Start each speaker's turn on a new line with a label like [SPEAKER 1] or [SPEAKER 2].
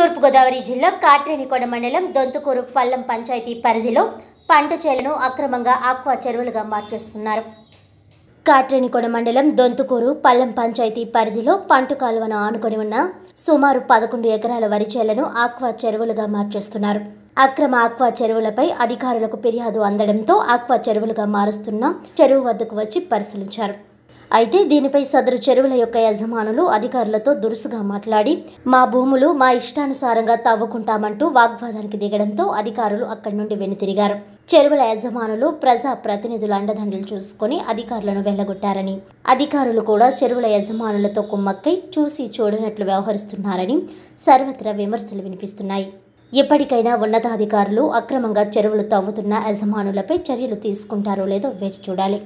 [SPEAKER 1] తూర్పుగోదావరి జిల్లా కాట్రేనికోడ మండలం దొంతుకూరు పల్లం పంచాయతీ పరిధిలో పంట చేలను అక్రమంగా ఆక్వా చెరువులుగా మార్చేస్తున్నారు కాట్రేనికోడ మండలం దొంతుకూరు పల్లం పంచాయతీ పరిధిలో పంట కాలువను ఆనుకొని ఉన్న సుమారు పదకొండు ఎకరాల వరి చేలను ఆక్వా చెరువులుగా మార్చేస్తున్నారు అక్రమ ఆక్వా చెరువులపై అధికారులకు ఫిర్యాదు అందడంతో ఆక్వా చెరువులుగా మారుస్తున్న చెరువు వద్దకు వచ్చి పరిశీలించారు అయితే దీనిపై సదరు చెరువుల యొక్క యజమానులు అధికారులతో దురుసుగా మాట్లాడి మా భూములు మా ఇష్టానుసారంగా తవ్వుకుంటామంటూ వాగ్వాదానికి దిగడంతో అధికారులు అక్కడి నుండి వెనుతిరిగారు చెరువుల యజమానులు ప్రజా ప్రతినిధుల అండదండలు చూసుకుని అధికారులను వెళ్లగొట్టారని అధికారులు కూడా చెరువుల యజమానులతో కుమ్మక్కై చూసి చూడనట్లు వ్యవహరిస్తున్నారని సర్వత్రా విమర్శలు వినిపిస్తున్నాయి ఎప్పటికైనా ఉన్నతాధికారులు అక్రమంగా చెరువులు తవ్వుతున్న యజమానులపై చర్యలు తీసుకుంటారో లేదో వేచి చూడాలి